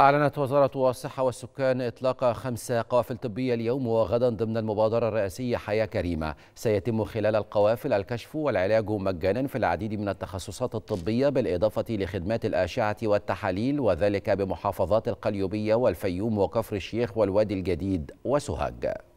أعلنت وزارة الصحة والسكان إطلاق خمس قوافل طبية اليوم وغدا ضمن المبادرة الرئاسية حياة كريمة سيتم خلال القوافل الكشف والعلاج مجانا في العديد من التخصصات الطبية بالإضافة لخدمات الأشعة والتحاليل وذلك بمحافظات القليوبية والفيوم وكفر الشيخ والوادي الجديد وسهاج